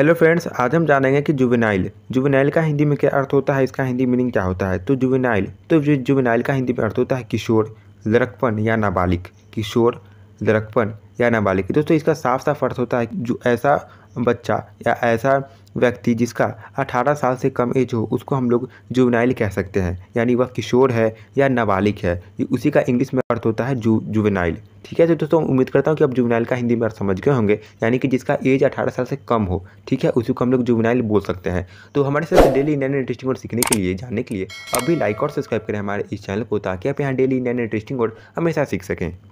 hello friends आज हम जानेंगे कि जुबेनाइल जुबेनाइल का हिंदी में क्या अर्थ होता है इसका हिंदी मीनिंग क्या होता है तो जुबेनाइल तो जुबेनाइल का हिंदी में अर्थ होता है किशोर लड़कपन या नाबालिग किशोर दरकपन या नाबालिग दोस्तों इसका साफ साफ अर्थ होता है जो ऐसा बच्चा या ऐसा व्यक्ति जिसका 18 साल से कम एज हो उसको हम लोग जुबनाइल कह सकते हैं यानी वह किशोर है या नाबालिग है ये उसी का इंग्लिश में अर्थ होता है जु जुवेनाइल ठीक है तो दोस्तों उम्मीद करता हूँ कि अब जुबनाइल का हिंदी में अर्थ समझ गए होंगे यानी कि जिसका एज 18 साल से कम हो ठीक है उसी को हम लोग जुवनाइल बोल सकते हैं तो हमारे साथ डेली इंडियन इंटरेस्टिंग वर्ड सीखने के लिए जानने के लिए अभी लाइक और सब्सक्राइब करें हमारे इस चैनल को ताकि आप यहाँ डेली इंडियन इंटरेस्टिंग वर्ड हमेशा सीख सकें